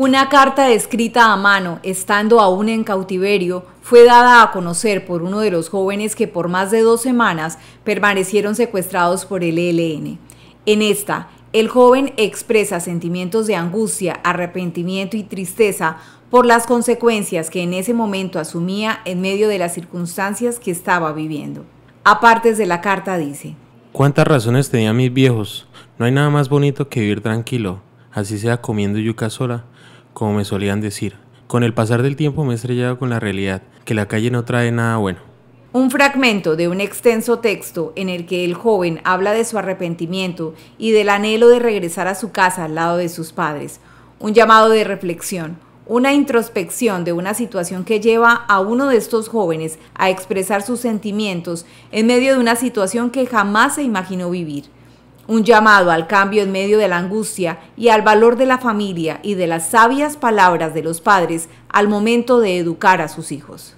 Una carta escrita a mano, estando aún en cautiverio, fue dada a conocer por uno de los jóvenes que por más de dos semanas permanecieron secuestrados por el ELN. En esta, el joven expresa sentimientos de angustia, arrepentimiento y tristeza por las consecuencias que en ese momento asumía en medio de las circunstancias que estaba viviendo. Apartes de la carta dice, ¿Cuántas razones tenían mis viejos? No hay nada más bonito que vivir tranquilo así sea comiendo yuca sola, como me solían decir. Con el pasar del tiempo me he estrellado con la realidad, que la calle no trae nada bueno. Un fragmento de un extenso texto en el que el joven habla de su arrepentimiento y del anhelo de regresar a su casa al lado de sus padres. Un llamado de reflexión, una introspección de una situación que lleva a uno de estos jóvenes a expresar sus sentimientos en medio de una situación que jamás se imaginó vivir un llamado al cambio en medio de la angustia y al valor de la familia y de las sabias palabras de los padres al momento de educar a sus hijos.